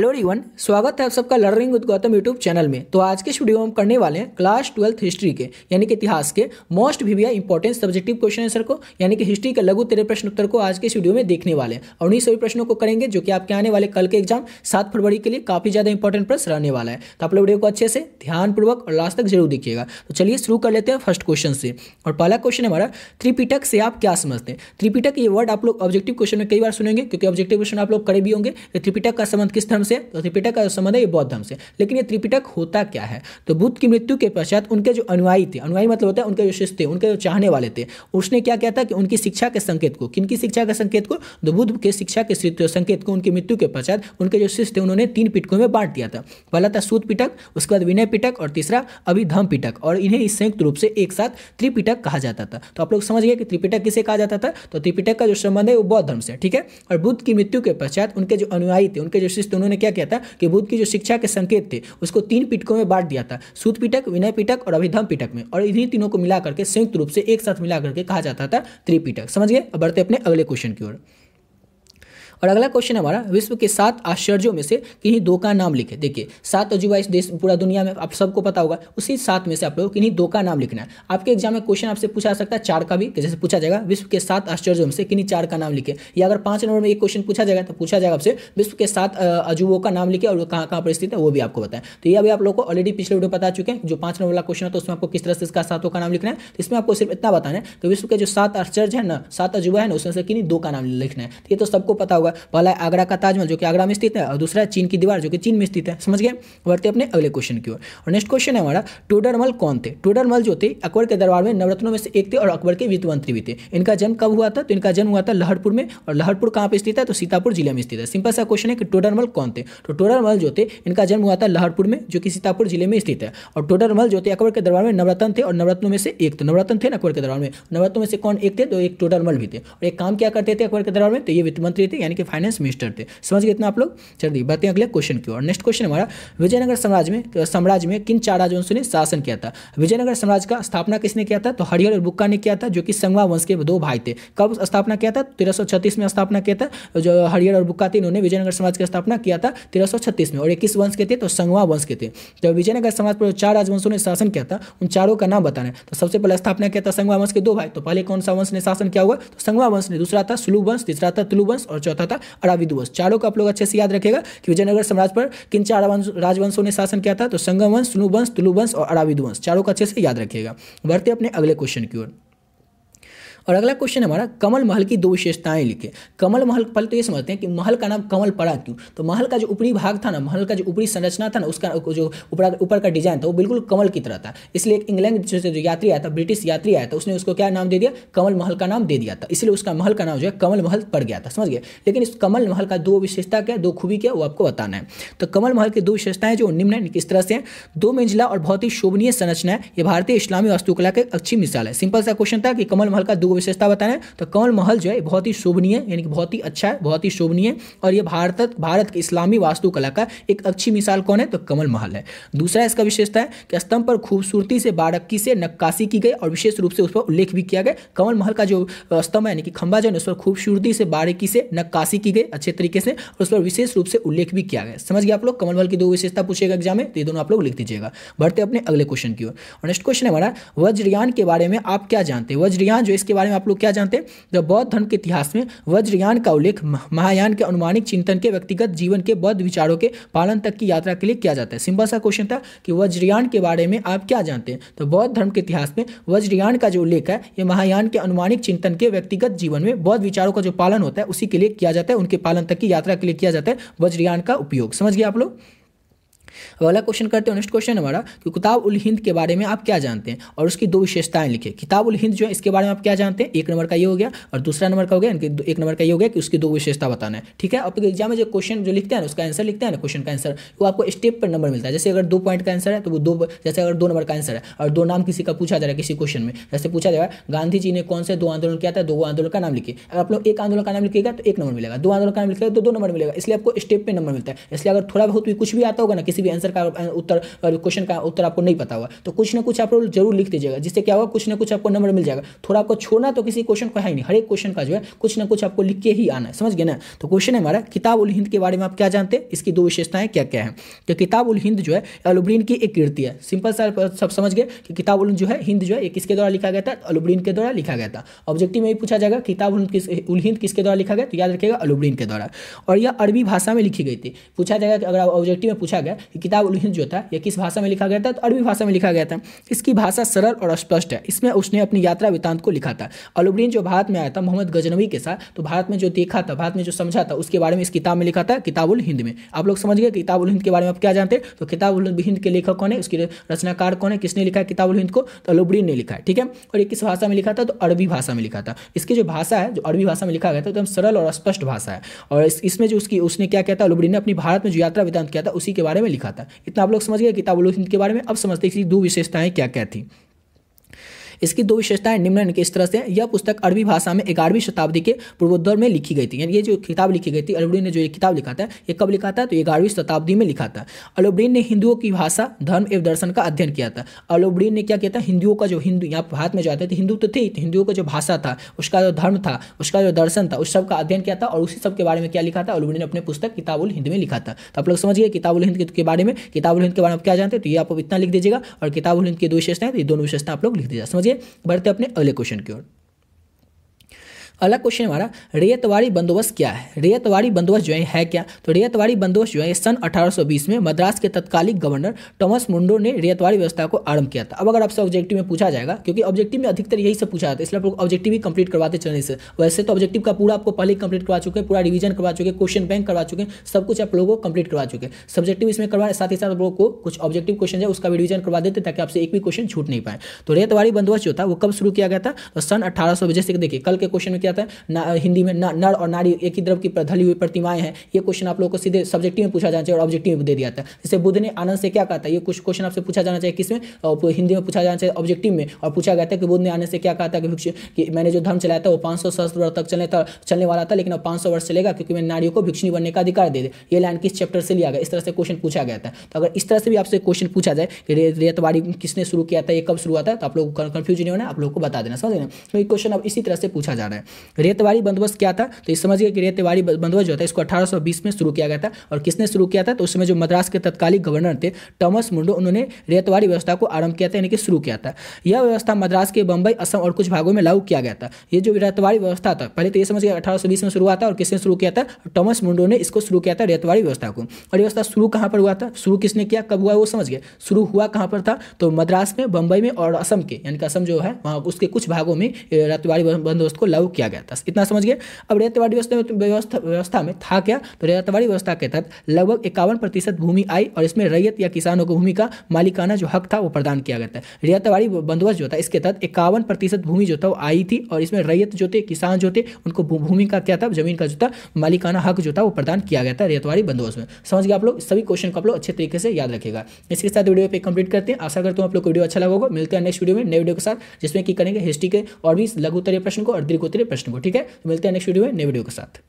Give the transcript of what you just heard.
hello रिवन स्वागत है आप सबका learning with Gautam YouTube channel में तो आज के वीडियो में हम करने वाले हैं क्लास ट्वेल्थ हिस्ट्री के यानी कि इतिहास के मोस्ट भीविया इंपॉर्टेंट सब्जेक्टिव क्वेश्चन आंसर को यानी कि हिस्ट्री के लघु तेरे प्रश्न उत्तर को आज के वीडियो में देखने वाले हैं और उन्हीं सभी प्रश्नों को करेंगे जो कि आपके आने वाले कल के एग्जाम सात फरवरी के लिए काफी ज्यादा इंपॉर्टेंट प्रश्न रहने वाला है तो आप लोग वीडियो को अच्छे से ध्यानपूर्वक और लास्ट तक जरूर देखिएगा तो चलिए शुरू कर लेते हैं फर्स्ट क्वेश्चन से और पहला क्वेश्चन हमारा त्रिपीठक से आप क्या समझते हैं त्रिपीठक ये वर्ड आप लोग ऑब्जेक्टिव क्वेश्चन में कई बार सुनेंगे क्योंकि ऑब्जेक्टिव क्वेश्चन आप लोग करे भी होंगे त्रिपिटक का संबंध किस धर्म से तो त्रिपिटक का संबंध है ये बौद्ध धर्म से लेकिन ये त्रिपिटक होता क्या है तो बुद्ध की मृत्यु के पश्चात उनके जो अनुयायी थे अनुयायी मतलब होता है उनके जो शिष्य थे उनके जो चाहने वाले थे उसने क्या किया था कि उनकी शिक्षा के संकेत को किनकी शिक्षा के संकेत को तो बुद्ध के शिक्षा के संकेत को उनकी मृत्यु के पश्चात उनके जो शिष्य थे उन्होंने तीन पिटकों में बांट दिया था पहला था सूत पिटक उसके बाद विनय पिटक और तीसरा अभिधम पिटक और इन्हें संयुक्त रूप से एक साथ त्रिपिटक कहा जाता था तो आप लोग समझ गए कि त्रिपिटक किसे कहा जाता था तो त्रिपिटक का जो संबंध है वो बौद्ध धर्म से ठीक है और बुद्ध की मृत्यु के पश्चात उनके जो अनुयायी थे उनके जो शिष्य थे उन्होंने में क्या किया था कि बुद्ध की जो शिक्षा के संकेत थे उसको तीन पिटकों में बांट दिया था सूत पिटक विनय पिटक और अभिधम पिटक में और इन्हीं तीनों को मिला करके संयुक्त रूप से एक साथ मिला करके कहा जाता था त्रिपिटक समझिए अब बढ़ते अपने अगले क्वेश्चन की ओर और अगला क्वेश्चन हमारा विश्व के सात आश्चर्यों में से किन्हीं दो का नाम लिखे देखिए सात अजूबा इस देश पूरा दुनिया में आप सबको पता होगा उसी सात में से आप लोग किन्हीं दो का नाम लिखना है आपके एग्जाम में क्वेश्चन आपसे पूछा सकता है चार का भी जैसे पूछा जाएगा विश्व के सात आश्चर्यों में से किन्हीं चार का नाम लिखे या अगर पांच नंबर में एक क्वेश्चन पूछा जाएगा तो पूछा जाएगा आपसे विश्व के सात अजूबों का नाम लिखे और कहाँ कहाँ पर स्थित है वो भी आपको बताएं तो ये अभी आप लोग को ऑलरेडी पिछले वीडियो बता चुके हैं जो पांच नंबर वाला क्वेश्चन है तो उसमें आपको किस तरह से इसका सातों का नाम लिखना है तो इसमें आपको सिर्फ इतना बताना है कि तो विश्व के जो सात आश्चर्य है ना सात अजूबा है ना उसमें से किन्हीं दो का नाम लिखना है तो ये तो सबको पता होगा हुआ पहला है आगरा का ताजमहल जो कि आगरा में स्थित है और दूसरा है चीन की दीवार जो कि चीन में स्थित है समझ गए बढ़ते अपने अगले क्वेश्चन की ओर और नेक्स्ट क्वेश्चन है हमारा टोडरमल कौन थे टोडरमल जो थे अकबर के दरबार में नवरत्नों में से एक थे और अकबर के वित्त मंत्री भी थे इनका जन्म कब हुआ था तो इनका जन्म हुआ था लहरपुर में और लहरपुर कहाँ पर स्थित है तो सीतापुर जिले में स्थित है सिंपल सा क्वेश्चन है कि टोडरमल कौन थे तो टोडरमल जो थे इनका जन्म हुआ था लहरपुर में जो कि सीतापुर जिले में स्थित है और टोडरमल जो थे अकबर के दरबार में नवरत्न थे और नवरत्नों में से एक थे नवरत्न थे अकबर के दरबार में नवरत्नों में से कौन एक थे तो एक टोडरमल भी थे और एक काम क्या करते थे अकबर के दरबार में तो ये वित्त मंत्री थे यानी के फाइनेंस मिनिस्टर थे समझ गए इतना आप लोग चलिए बढ़ते हैं अगले क्वेश्चन की और नेक्स्ट क्वेश्चन हमारा विजयनगर साम्राज्य में तो साम्राज्य में किन चार राजवंशों ने शासन किया था विजयनगर साम्राज्य का स्थापना किसने किया था तो हरिहर और बुक्का ने किया था जो कि संगवा वंश के दो भाई थे कब स्थापना किया था तेरह में स्थापना किया था जो हरिहर और बुक्का थे इन्होंने विजयनगर साम्राज्य की स्थापना किया था तेरह में और इक्कीस वंश के थे तो संगवा वंश के थे जब विजयनगर समाज पर चार राजवंशों ने शासन किया था उन चारों का नाम बताना है तो सबसे पहले स्थापना किया था संगवा वंश के दो भाई तो पहले कौन सा वंश ने शासन किया हुआ तो संगवा वंश ने दूसरा था सुलू वंश तीसरा था तुलू वंश और चौथा था अराविदुवंश चारों को आप लोग अच्छे से याद रखेगा कि विजयनगर साम्राज्य पर किन चार राजवंशों ने शासन किया था तो संगम वंश सुनुवंश तुलुवंश और अराविदुवंश चारों को अच्छे से याद रखेगा बढ़ते अपने अगले क्वेश्चन की ओर और अगला क्वेश्चन हमारा कमल महल की दो विशेषताएं लिखे कमल महल पहले तो ये समझते हैं कि महल का नाम कमल पड़ा क्यों तो महल का जो ऊपरी भाग था ना महल का जो ऊपरी संरचना था ना उसका जो ऊपर ऊपर का डिजाइन था वो बिल्कुल कमल की तरह था इसलिए इंग्लैंड से जो यात्री आया था ब्रिटिश यात्री आया था उसने उसको क्या नाम दे दिया कमल महल का नाम दे दिया था इसलिए उसका महल का नाम जो है कमल महल पड़ गया था समझ गया लेकिन इस कमल महल का दो विशेषता क्या दो खूबी क्या वो आपको बताना है तो कमल महल की दो विशेषताएं जो निम्न है किस तरह से दो मंजिला और बहुत ही शोभनीय संरचना है ये भारतीय इस्लामी वास्तुकला की अच्छी मिसाल है सिंपल सा क्वेश्चन था कि कमल महल का दो विशेषता बता रहे हैं तो कमल महल जो है बहुत ही शोभनीय यानी कि बहुत ही अच्छा है बहुत ही शोभनीय और ये भारत भारत के इस्लामी वास्तुकला का एक अच्छी मिसाल कौन है तो कमल महल है दूसरा इसका विशेषता है कि स्तंभ पर खूबसूरती से बारक्की से नक्काशी की गई और विशेष रूप से उस पर उल्लेख भी किया गया कमल महल का जो स्तंभ है यानी कि खंबा जो है उस पर खूबसूरती से बारीकी से नक्काशी की गई अच्छे तरीके से और उस पर विशेष रूप से उल्लेख भी किया गया समझ गया आप लोग कमल महल की दो विशेषता पूछेगा एग्जाम में तो ये दोनों आप लोग लिख दीजिएगा बढ़ते अपने अगले क्वेश्चन की ओर और नेक्स्ट क्वेश्चन है हमारा वज्रयान के बारे में आप क्या जानते हैं वज्रयान जो इसके बारे बारे में आप लोग क्या जानते हैं द बौद्ध धर्म के इतिहास में वज्रयान का उल्लेख महायान के अनुमानिक चिंतन के व्यक्तिगत जीवन के बौद्ध विचारों के पालन तक की यात्रा के लिए किया जाता है सिंपल सा क्वेश्चन था कि वज्रयान के बारे में आप क्या जानते हैं तो बौद्ध धर्म के इतिहास में वज्रयान का जो उल्लेख है ये महायान के अनुमानिक चिंतन के व्यक्तिगत जीवन में बौद्ध विचारों का जो पालन होता है उसी के लिए किया जाता है उनके पालन तक की यात्रा के लिए किया जाता है वज्रयान का उपयोग समझ गया आप लोग अब अगला क्वेश्चन करते हैं नेक्स्ट क्वेश्चन हमारा कि किताब उल हिंद के बारे में आप क्या जानते हैं और उसकी दो विशेषताएं लिखें किताब उल हिंद जो है इसके बारे में आप क्या जानते हैं एक नंबर का ये हो गया और दूसरा नंबर का हो गया इनके एक नंबर का ये हो गया कि उसकी दो विशेषता बताना है ठीक है आपके एग्जाम में जो क्वेश्चन जो लिखते हैं उसका आंसर लिखते हैं ना क्वेश्चन का आंसर वो आपको स्टेप पर नंबर मिलता है जैसे अगर दो पॉइंट का आंसर है तो वो दो जैसे अगर दो नंबर का आंसर है और दो नाम किसी का पूछा जा रहा है किसी क्वेश्चन में जैसे पूछा जाएगा गांधी जी ने कौन से दो आंदोलन किया था दो आंदोलन का नाम लिखिए अगर आप लोग एक आंदोलन का नाम लिखेगा तो एक नंबर मिलेगा दो आंदोलन का नाम लिखेगा तो दो नंबर मिलेगा इसलिए आपको स्टेप पर नंबर मिलता है इसलिए अगर थोड़ा बहुत भी कुछ भी आता होगा ना किसी भी भी आंसर का uh, उत्तर क्वेश्चन uh, का उत्तर आपको नहीं पता हुआ तो कुछ ना कुछ आप जरूर लिख दीजिएगा जिससे क्या होगा कुछ ना कुछ आपको नंबर मिल जाएगा थोड़ा आपको छोड़ना तो किसी क्वेश्चन का है नहीं हर एक क्वेश्चन का जो है कुछ ना कुछ आपको लिख के ही आना है समझ गए ना तो क्वेश्चन है हमारा किताब उल हिंद के बारे में आप क्या जानते हैं इसकी दो विशेषताएं क्या क्या है तो किताब उल हिंद जो है अलुब्रीन की एक कीर्ति है सिंपल सर सब समझ गए कि किताब उल जो है हिंद जो है किसके द्वारा लिखा गया था अलुब्रीन के द्वारा लिखा गया था ऑब्जेक्टिव में भी पूछा जाएगा किताब उल किस उल हिंद किसके द्वारा लिखा गया तो याद रखिएगा अलुब्रीन के द्वारा और यह अरबी भाषा में लिखी गई थी पूछा जाएगा अगर ऑब्जेक्टिव में पूछा गया कि किताब उलहिंद जो था यह किस भाषा में लिखा गया था तो अरबी भाषा में लिखा गया था इसकी भाषा सरल और स्पष्ट है इसमें उसने अपनी यात्रा वितान्त को लिखा था अलुबरीन जो भारत में आया था मोहम्मद गजनवी के साथ तो भारत में जो देखा था भारत में जो समझा था उसके बारे में इस किताब में लिखा था किताबुल हिंद में आप लोग समझ गए किताबुल हिंद के बारे में आप क्या जानते हैं तो उल हिंद के लेखक कौन है उसके रचनाकार कौन है किसने लिखा है किताबुल हिंद को तो अलुबरीन ने लिखा है ठीक है और ये किस भाषा में लिखा था तो अरबी भाषा में लिखा था इसकी जो भाषा है जो अरबी भाषा में लिखा गया था तो एकदम सरल और स्पष्ट भाषा है और इसमें जो उसकी उसने क्या कहता अलुबरीन ने अपनी भारत में जो यात्रा वितान्त किया था उसी के बारे में दिखाता है इतना आप लोग समझ गए किताब उलूल के बारे में अब समझते हैं कि दो विशेषताएं क्या क्या थी इसकी दो विशेषताएं निम्न के इस तरह से यह पुस्तक अरबी भाषा में ग्यारहवीं शताब्दी के पूर्वोत्तर में लिखी गई थी यानी ये जो किताब लिखी गई थी अलोब्रीन ने जो ये किताब लिखा था ये कब लिखा था तो ग्यारहवीं शताब्दी में लिखा था अलोब्रीन ने हिंदुओं की भाषा धर्म एवं दर्शन का अध्ययन किया था अलोब्रीन ने क्या किया था हिंदुओं का जो हिंदू यहाँ भारत में जो आते थे हिंदू तो थे तो हिंदुओं का जो भाषा था उसका जो धर्म था उसका जो दर्शन था उस सब का अध्ययन किया था और उसी सब के बारे में क्या लिखा था अलोबडीन ने अपने पुस्तक किताबुल हिंद में लिखा था तो आप लोग समझिए किताबुल हिंद के बारे में किताबुल हिंद के बारे में क्या जानते हैं तो ये आप इतना लिख दीजिएगा और किताबुल हिंद की दो विशेषताएं तो ये दोनों विशेषता आप लोग लिख दीजिए समझिए बढ़ते अपने अगले क्वेश्चन की ओर अगला क्वेश्चन हमारा रेतवाड़ी बंदोबस्त क्या है रेतवाड़ी बंदोबस्त जो है क्या तो रेतवाड़ी बंदोबस्त जो है सन 1820 में मद्रास के तत्कालिक गवर्नर टॉमस मुंडो ने रेतवाड़ी व्यवस्था को आरंभ किया था अब अगर आपसे ऑब्जेक्टिव में पूछा जाएगा क्योंकि ऑब्जेक्टिव में अधिकतर यही से पूछा जाता है इसलिए ऑब्जेक्टिव ही कंप्लीट करवाते चलने से वैसे तो ऑब्जेक्टिव का पूरा आपको पहले कंप्लीट करवा चुके पूरा रिविजन करवा चुके क्वेश्चन बैंक करवा चुके सब कुछ आप लोगों को कंप्लीट करवा चुके सब्जेक्टिव इसमें करवा साथ ही साथ आप लोगों को कुछ ऑब्जेक्टिव क्वेश्चन है उसका रिविजन करवा देते ताकि आपसे एक भी क्वेश्चन छूट नहीं पाए तो रेतवाड़ी बंदोबस्त जो था वो कब शुरू किया गया था सन अठारह सौ देखिए कल के क्वेश्चन में क्या था हिंदी में नर और नारी एक ही द्रव की ढली हुई प्रतिमाएं हैं ये क्वेश्चन आप लोगों को सीधे सब्जेक्टिव में पूछा जाना चाहिए और ऑब्जेक्टिव दे दिया था जैसे बुद्ध ने आनंद से क्या कहा था ये कुछ क्वेश्चन आपसे पूछा जाना चाहिए किसमें हिंदी में पूछा जाना चाहिए ऑब्जेक्टिव में और पूछा गया था कि बुद्ध ने आनंद से क्या कहा था कि, कि मैंने जो धर्म चलाया था वो पांच सौ सहस्त्र वर्ष तक चलने था चलने वाला था लेकिन अब पाँच वर्ष चलेगा क्योंकि मैंने नारियों को भिक्षुणी बनने का अधिकार दे दे ये लाइन किस चैप्टर से लिया गया इस तरह से क्वेश्चन पूछा गया था तो अगर इस तरह से भी आपसे क्वेश्चन पूछा जाए कि रेतवाड़ी किसने शुरू किया था ये कब शुरू हुआ था तो आप लोग कन्फ्यूज नहीं होना आप लोग को बता देना समझ लेना क्योंकि क्वेश्चन अब इसी तरह से पूछा जा रहा है रेतवाड़ी बंदोबस्त क्या था तो इस समझिए कि रेतवाड़ी बंदोबस्त जो था इसको 1820 में शुरू किया गया था और किसने शुरू किया था तो उस समय जो मद्रास के तत्कालीन गवर्नर थे टॉमस मुंडो उन्होंने रेतवाड़ी व्यवस्था को आरंभ किया था यानी कि शुरू किया था यह व्यवस्था मद्रास के बंबई असम और कुछ भागों में लागू किया गया था ये जो रेतवाड़ी व्यवस्था था पहले तो ये समझिए अठारह में शुरू हुआ था और किसने शुरू किया था टॉमस मुंडो ने इसको शुरू किया था रेतवाड़ी व्यवस्था को और व्यवस्था शुरू कहाँ पर हुआ था शुरू किसने किया कब हुआ वो समझ गए शुरू हुआ कहाँ पर था तो मद्रास में बंबई में और असम के यानी कि असम जो है वहाँ उसके कुछ भागों में रेतवाड़ी बंदोबस्त को लागू किया किया गया था इतना समझ गए अब रेतवाड़ी व्यवस्था व्यवस्था में था क्या तो रेतवाड़ी व्यवस्था के तहत लगभग इक्यावन प्रतिशत भूमि आई और इसमें रैयत या किसानों को भूमि का मालिकाना जो हक था वो प्रदान किया गया था रेतवाड़ी बंदोबस्त जो था इसके तहत इक्यावन प्रतिशत भूमि जो था वो आई थी और इसमें रैयत जो थे किसान जो थे उनको भूमि का क्या था जमीन का जो था मालिकाना हक जो था वो प्रदान किया गया था रेतवाड़ी बंदोबस्त में समझ गया आप लोग सभी क्वेश्चन को आप लोग अच्छे तरीके से याद रखेगा इसके साथ वीडियो पे कंप्लीट करते हैं आशा करता हूँ आप लोग को वीडियो अच्छा लगा होगा मिलते हैं नेक्स्ट वीडियो में नए वीडियो के साथ जिसमें कि करेंगे हिस्ट्री के और भी लघु उत्तरीय प्रश्न को और दीर्घोत्तरीय प्रश्न प्रश्न को ठीक है तो मिलते हैं नेक्स्ट वीडियो में नए वीडियो के साथ